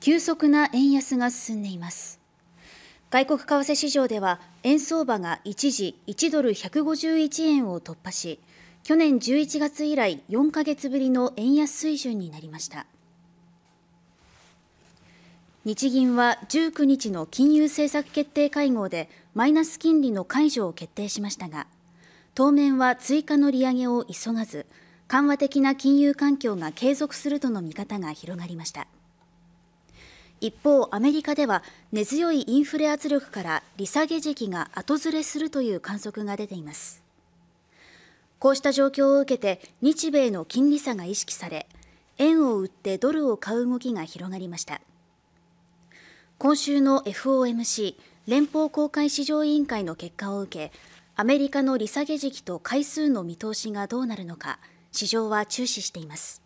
急速な円安が進んでいます外国為替市場では円相場が一時1ドル151円を突破し去年11月以来4ヶ月ぶりの円安水準になりました日銀は19日の金融政策決定会合でマイナス金利の解除を決定しましたが当面は追加の利上げを急がず緩和的な金融環境が継続するとの見方が広がりました一方アメリカでは根強いインフレ圧力から利下げ時期が後ずれするという観測が出ていますこうした状況を受けて日米の金利差が意識され円を売ってドルを買う動きが広がりました今週の FOMC 連邦公開市場委員会の結果を受けアメリカの利下げ時期と回数の見通しがどうなるのか市場は注視しています